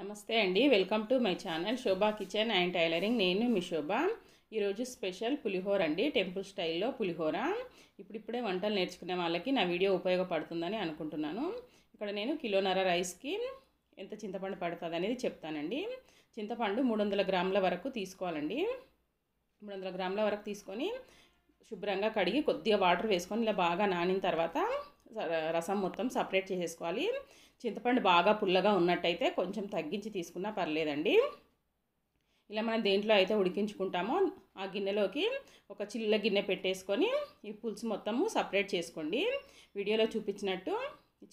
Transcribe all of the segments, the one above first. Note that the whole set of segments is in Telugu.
నమస్తే అండి welcome to my channel Shobha kitchen and tailoring నేను మీ శోభ ఈరోజు స్పెషల్ పులిహోర అండి టెంపుల్ స్టైల్లో పులిహోర ఇప్పుడిప్పుడే వంటలు నేర్చుకునే వాళ్ళకి నా వీడియో ఉపయోగపడుతుందని అనుకుంటున్నాను ఇక్కడ నేను కిలోన్నర రైస్కి ఎంత చింతపండు పడుతుంది అనేది చెప్తానండి చింతపండు మూడు వందల గ్రాముల వరకు తీసుకోవాలండి మూడు వందల గ్రాముల వరకు తీసుకొని శుభ్రంగా కడిగి కొద్దిగా వాటర్ వేసుకొని ఇలా బాగా నానిన తర్వాత రసం మొత్తం సపరేట్ చేసేసుకోవాలి చింతపండు బాగా పుల్లగా ఉన్నట్టయితే కొంచెం తగ్గించి తీసుకున్నా పర్లేదండి ఇలా మనం దేంట్లో అయితే ఉడికించుకుంటామో ఆ గిన్నెలోకి ఒక చిల్ల గిన్నె పెట్టేసుకొని ఈ పులుసు మొత్తము సపరేట్ చేసుకోండి వీడియోలో చూపించినట్టు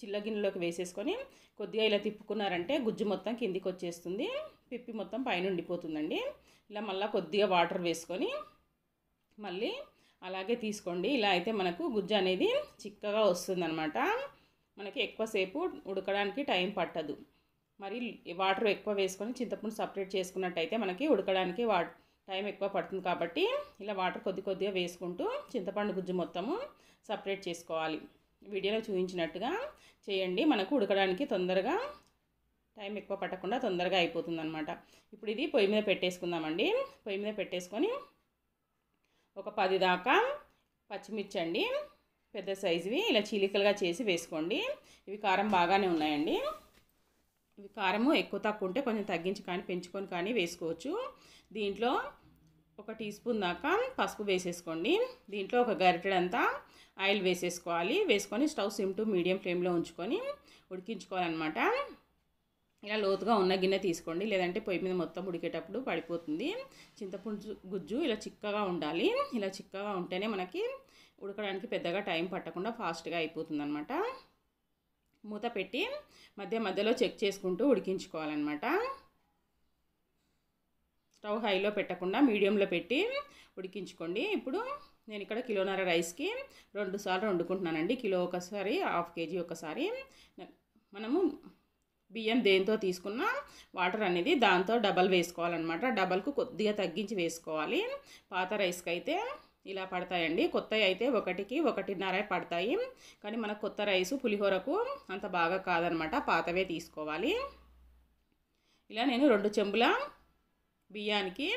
చిల్ల గిన్నెలోకి వేసేసుకొని కొద్దిగా ఇలా తిప్పుకున్నారంటే గుజ్జు మొత్తం కిందికి వచ్చేస్తుంది పిప్పి మొత్తం పైన ఉండిపోతుందండి ఇలా మళ్ళీ కొద్దిగా వాటర్ వేసుకొని మళ్ళీ అలాగే తీసుకోండి ఇలా అయితే మనకు గుజ్జు అనేది చిక్కగా వస్తుందన్నమాట మనకి ఎక్కువసేపు ఉడకడానికి టైం పట్టదు మరి వాటర్ ఎక్కువ వేసుకొని చింతపండు సపరేట్ చేసుకున్నట్టయితే మనకి ఉడకడానికి వా టైం ఎక్కువ పడుతుంది కాబట్టి ఇలా వాటర్ కొద్ది కొద్దిగా వేసుకుంటూ చింతపండు గుజ్జు మొత్తము సపరేట్ చేసుకోవాలి వీడియోలో చూపించినట్టుగా చేయండి మనకు ఉడకడానికి తొందరగా టైం ఎక్కువ పట్టకుండా తొందరగా అయిపోతుంది అనమాట ఇప్పుడు ఇది పొయ్యి మీద పెట్టేసుకుందామండి పొయ్యి మీద పెట్టేసుకొని ఒక పది దాకా పచ్చిమిర్చి అండి పెద్ద సైజువి ఇలా చీలికలుగా చేసి వేసుకోండి ఇవి కారం బాగానే ఉన్నాయండి ఇవి కారము ఎక్కువ తక్కువ ఉంటే కొంచెం తగ్గించి కానీ పెంచుకొని కానీ వేసుకోవచ్చు దీంట్లో ఒక టీ స్పూన్ దాకా పసుపు వేసేసుకోండి దీంట్లో ఒక గరిటెడంతా ఆయిల్ వేసేసుకోవాలి వేసుకొని స్టవ్ సిమ్ టు మీడియం ఫ్లేమ్లో ఉంచుకొని ఉడికించుకోవాలన్నమాట ఇలా లోతుగా ఉన్న గిన్నె తీసుకోండి లేదంటే పొయ్యి మీద మొత్తం ఉడికేటప్పుడు పడిపోతుంది చింతపుండు గుజ్జు ఇలా చిక్కగా ఉండాలి ఇలా చిక్కగా ఉంటేనే మనకి ఉడకడానికి పెద్దగా టైం పట్టకుండా ఫాస్ట్గా అయిపోతుందనమాట మూత పెట్టి మధ్య మధ్యలో చెక్ చేసుకుంటూ ఉడికించుకోవాలన్నమాట స్టవ్ హైలో పెట్టకుండా మీడియంలో పెట్టి ఉడికించుకోండి ఇప్పుడు నేను ఇక్కడ కిలోన్నర రైస్కి రెండు సార్లు వండుకుంటున్నానండి కిలో ఒకసారి హాఫ్ కేజీ ఒకసారి మనము బియ్యం దేంతో తీసుకున్న వాటర్ అనేది దాంతో డబల్ వేసుకోవాలన్నమాట డబల్కు కొద్దిగా తగ్గించి వేసుకోవాలి పాత రైస్కి అయితే ఇలా పడతాయండి కొత్తవి అయితే ఒకటికి ఒకటిన్నర పడతాయి కానీ మనకు కొత్త రైసు పులిహోరకు అంత బాగా కాదనమాట పాతవే తీసుకోవాలి ఇలా నేను రెండు చెంబుల బియ్యానికి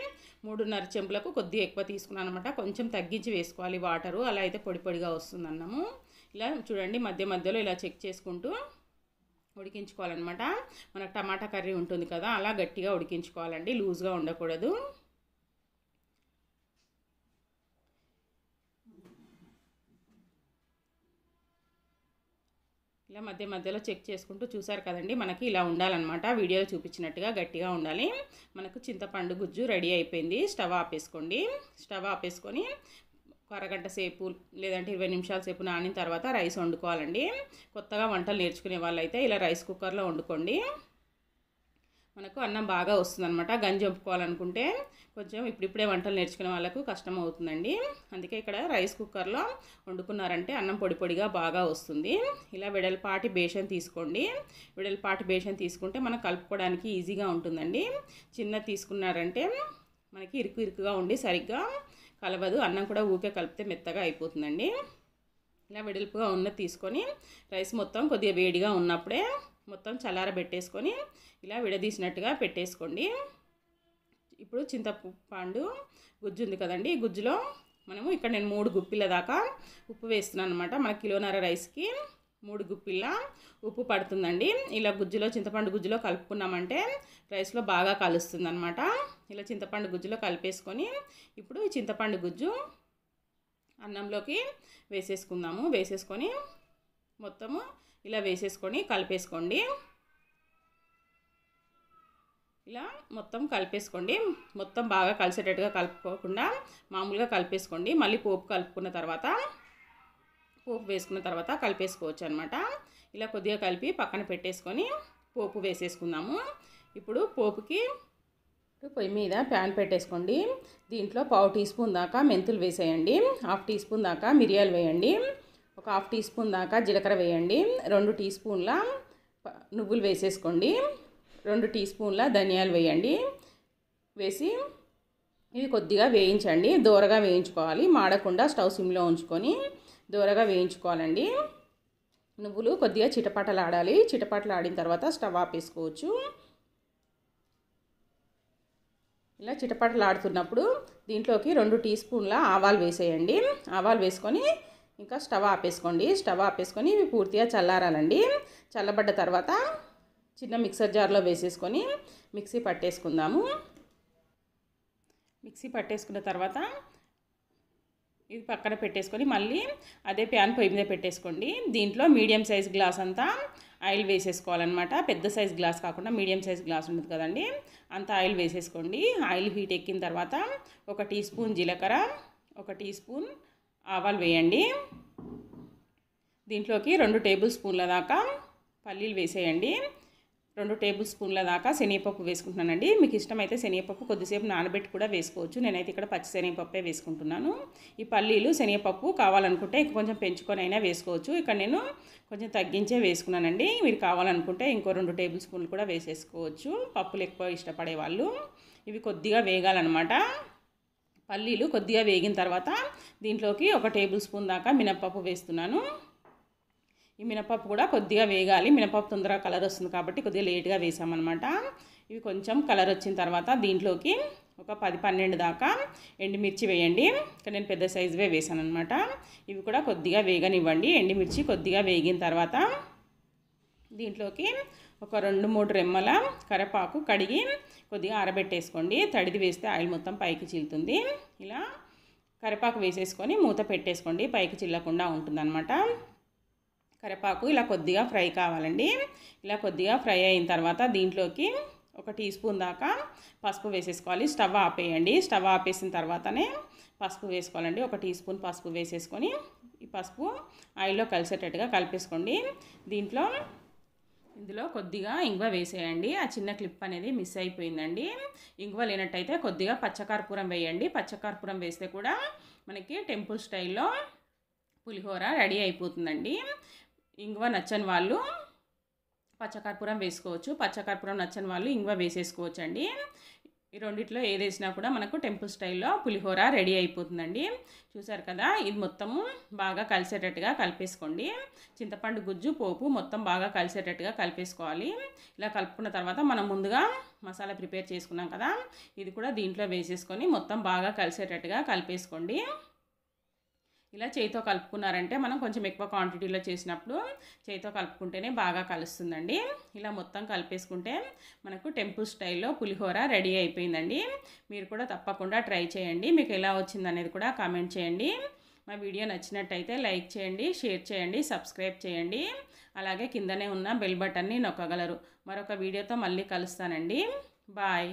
మూడున్నర చెంపులకు కొద్దిగా ఎక్కువ తీసుకున్నాను అనమాట కొంచెం తగ్గించి వేసుకోవాలి వాటరు అలా అయితే పొడి పొడిగా వస్తుంది అన్నము ఇలా చూడండి మధ్య మధ్యలో ఇలా చెక్ చేసుకుంటూ ఉడికించుకోవాలన్నమాట మనకు టమాటా కర్రీ ఉంటుంది కదా అలా గట్టిగా ఉడికించుకోవాలండి లూజ్గా ఉండకూడదు ఇలా మధ్య మధ్యలో చెక్ చేసుకుంటూ చూసారు కదండి మనకి ఇలా ఉండాలన్నమాట వీడియోలో చూపించినట్టుగా గట్టిగా ఉండాలి మనకు చింతపండు గుజ్జు రెడీ అయిపోయింది స్టవ్ ఆపేసుకోండి స్టవ్ ఆపేసుకొని అరగంట సేపు లేదంటే ఇరవై నిమిషాల సేపు నానిన తర్వాత రైస్ వండుకోవాలండి కొత్తగా వంటలు నేర్చుకునే వాళ్ళైతే ఇలా రైస్ కుక్కర్లో వండుకోండి మనకు అన్నం బాగా వస్తుందన్నమాట గంజి ఒప్పుకోవాలనుకుంటే కొంచెం ఇప్పుడిప్పుడే వంటలు నేర్చుకునే వాళ్ళకు కష్టం అవుతుందండి అందుకే ఇక్కడ రైస్ కుక్కర్లో వండుకున్నారంటే అన్నం పొడి పొడిగా బాగా వస్తుంది ఇలా విడలపాటి బేషన్ తీసుకోండి విడలపాటి బేషన్ తీసుకుంటే మనం కలుపుకోవడానికి ఈజీగా ఉంటుందండి చిన్న తీసుకున్నారంటే మనకి ఇరుకు ఇరుకుగా ఉండి సరిగ్గా కలవదు అన్నం కూడా ఊకే కలిపితే మెత్తగా అయిపోతుందండి ఇలా వెడల్పుగా ఉన్న తీసుకొని రైస్ మొత్తం కొద్దిగా వేడిగా ఉన్నప్పుడే మొత్తం చల్లార పెట్టేసుకొని ఇలా విడదీసినట్టుగా పెట్టేసుకోండి ఇప్పుడు చింతపండు గుజ్జు ఉంది కదండి గుజ్జులో మనము ఇక్కడ నేను మూడు గుప్పిల దాకా ఉప్పు వేస్తున్నాను అనమాట మన కిలోన్నర రైస్కి మూడు గుప్పిళ్ళ ఉప్పు పడుతుందండి ఇలా గుజ్జులో చింతపండు గుజ్జులో కలుపుకున్నామంటే రైస్లో బాగా కలుస్తుంది అనమాట ఇలా చింతపండు గుజ్జులో కలిపేసుకొని ఇప్పుడు ఈ చింతపండు గుజ్జు అన్నంలోకి వేసేసుకుందాము వేసేసుకొని మొత్తము ఇలా వేసేసుకొని కలిపేసుకోండి ఇలా మొత్తం కలిపేసుకోండి మొత్తం బాగా కలిసేటట్టుగా కలుపుకోకుండా మామూలుగా కలిపేసుకోండి మళ్ళీ పోపు కలుపుకున్న తర్వాత పోపు వేసుకున్న తర్వాత కలిపేసుకోవచ్చు అనమాట ఇలా కొద్దిగా కలిపి పక్కన పెట్టేసుకొని పోపు వేసేసుకుందాము ఇప్పుడు పోపుకి పొయ్యి మీద ప్యాన్ పెట్టేసుకోండి దీంట్లో పావు టీ స్పూన్ దాకా మెంతులు వేసేయండి హాఫ్ టీ స్పూన్ దాకా మిరియాలు వేయండి ఒక హాఫ్ టీ స్పూన్ దాకా జీలకర్ర వేయండి రెండు టీ స్పూన్ల నువ్వులు వేసేసుకోండి రెండు టీ స్పూన్ల ధనియాలు వేయండి వేసి ఇవి కొద్దిగా వేయించండి దూరగా వేయించుకోవాలి మాడకుండా స్టవ్ సిమ్లో ఉంచుకొని దూరగా వేయించుకోవాలండి నువ్వులు కొద్దిగా చిటపటలాడాలి చిటపటలాడిన తర్వాత స్టవ్ ఆపేసుకోవచ్చు ఇలా చిటపటలాడుతున్నప్పుడు దీంట్లోకి రెండు టీ స్పూన్ల ఆవాలు వేసేయండి ఆవాలు వేసుకొని ఇంకా స్టవ్ ఆపేసుకోండి స్టవ్ ఆపేసుకొని ఇవి పూర్తిగా చల్లారాలండి చల్లబడ్డ తర్వాత చిన్న మిక్సర్ జార్లో వేసేసుకొని మిక్సీ పట్టేసుకుందాము మిక్సీ పట్టేసుకున్న తర్వాత ఇది పక్కన పెట్టేసుకొని మళ్ళీ అదే ప్యాన్ పొయ్యి మీద పెట్టేసుకోండి దీంట్లో మీడియం సైజ్ గ్లాస్ అంతా ఆయిల్ వేసేసుకోవాలన్నమాట పెద్ద సైజ్ గ్లాస్ కాకుండా మీడియం సైజ్ గ్లాస్ ఉంటుంది కదండి అంత ఆయిల్ వేసేసుకోండి ఆయిల్ హీట్ ఎక్కిన తర్వాత ఒక టీ స్పూన్ జీలకర్ర ఒక టీ స్పూన్ ఆవాలు వేయండి దీంట్లోకి రెండు టేబుల్ స్పూన్ల దాకా పల్లీలు వేసేయండి రెండు టేబుల్ స్పూన్ల దాకా శనగపప్పు వేసుకుంటున్నానండి మీకు ఇష్టమైతే శనగపప్పు కొద్దిసేపు నానబెట్టి కూడా వేసుకోవచ్చు నేనైతే ఇక్కడ పచ్చి శనగపప్పే వేసుకుంటున్నాను ఈ పల్లీలు శనగపప్పు కావాలనుకుంటే కొంచెం పెంచుకొని అయినా వేసుకోవచ్చు ఇక్కడ నేను కొంచెం తగ్గించే వేసుకున్నానండి మీరు కావాలనుకుంటే ఇంకో రెండు టేబుల్ స్పూన్లు కూడా వేసేసుకోవచ్చు పప్పులు ఎక్కువ ఇష్టపడే వాళ్ళు ఇవి కొద్దిగా వేగాలన్నమాట పల్లీలు కొద్దిగా వేగిన తర్వాత దీంట్లోకి ఒక టేబుల్ స్పూన్ దాకా మినప్పప్పు వేస్తున్నాను ఈ మినపప్పు కూడా కొద్దిగా వేగాలి మినపప్పు తొందరగా కలర్ వస్తుంది కాబట్టి కొద్దిగా లేట్గా వేసామన్నమాట ఇవి కొంచెం కలర్ వచ్చిన తర్వాత దీంట్లోకి ఒక పది పన్నెండు దాకా ఎండుమిర్చి వేయండి ఇక్కడ నేను పెద్ద సైజువే వేసాను అనమాట ఇవి కూడా కొద్దిగా వేగనివ్వండి ఎండుమిర్చి కొద్దిగా వేగిన తర్వాత దీంట్లోకి ఒక రెండు మూడు రెమ్మల కరపాకు కడిగి కొద్దిగా ఆరబెట్టేసుకోండి తడిది వేస్తే ఆయిల్ మొత్తం పైకి చిల్లుతుంది ఇలా కరివేపాకు వేసేసుకొని మూత పెట్టేసుకోండి పైకి చిల్లకుండా ఉంటుందన్నమాట కరేపాకు ఇలా కొద్దిగా ఫ్రై కావాలండి ఇలా కొద్దిగా ఫ్రై అయిన తర్వాత దీంట్లోకి ఒక టీ స్పూన్ దాకా పసుపు వేసేసుకోవాలి స్టవ్ ఆపేయండి స్టవ్ ఆపేసిన తర్వాతనే పసుపు వేసుకోవాలండి ఒక టీ స్పూన్ పసుపు వేసేసుకొని ఈ పసుపు ఆయిల్లో కలిసేటట్టుగా కలిపేసుకోండి దీంట్లో ఇందులో కొద్దిగా ఇంగువ వేసేయండి ఆ చిన్న క్లిప్ అనేది మిస్ అయిపోయిందండి ఇంగువ లేనట్టయితే కొద్దిగా పచ్చకర్పూరం వేయండి పచ్చకర్పూరం వేస్తే కూడా మనకి టెంపుల్ స్టైల్లో పులిహోర రెడీ అయిపోతుందండి ఇంగువ నచ్చని వాళ్ళు పచ్చకర్పూరం వేసుకోవచ్చు పచ్చకర్పూరం నచ్చని వాళ్ళు ఇంగువ వేసేసుకోవచ్చు అండి ఈ రెండిట్లో ఏదేసినా కూడా మనకు టెంపుల్ స్టైల్లో పులిహోర రెడీ అయిపోతుందండి చూసారు కదా ఇది మొత్తము బాగా కలిసేటట్టుగా కలిపేసుకోండి చింతపండు గుజ్జు పోపు మొత్తం బాగా కలిసేటట్టుగా కలిపేసుకోవాలి ఇలా కలుపుకున్న తర్వాత మనం ముందుగా మసాలా ప్రిపేర్ చేసుకున్నాం కదా ఇది కూడా దీంట్లో వేసేసుకొని మొత్తం బాగా కలిసేటట్టుగా కలిపేసుకోండి ఇలా చేయితో కలుపుకున్నారంటే మనం కొంచెం ఎక్కువ క్వాంటిటీలో చేసినప్పుడు చేయితో కలుపుకుంటేనే బాగా కలుస్తుందండి ఇలా మొత్తం కలిపేసుకుంటే మనకు టెంపుల్ స్టైల్లో పులిహోర రెడీ అయిపోయిందండి మీరు కూడా తప్పకుండా ట్రై చేయండి మీకు ఎలా వచ్చిందనేది కూడా కామెంట్ చేయండి మా వీడియో నచ్చినట్టయితే లైక్ చేయండి షేర్ చేయండి సబ్స్క్రైబ్ చేయండి అలాగే కిందనే ఉన్న బెల్ బటన్ని నొక్కగలరు మరొక వీడియోతో మళ్ళీ కలుస్తానండి బాయ్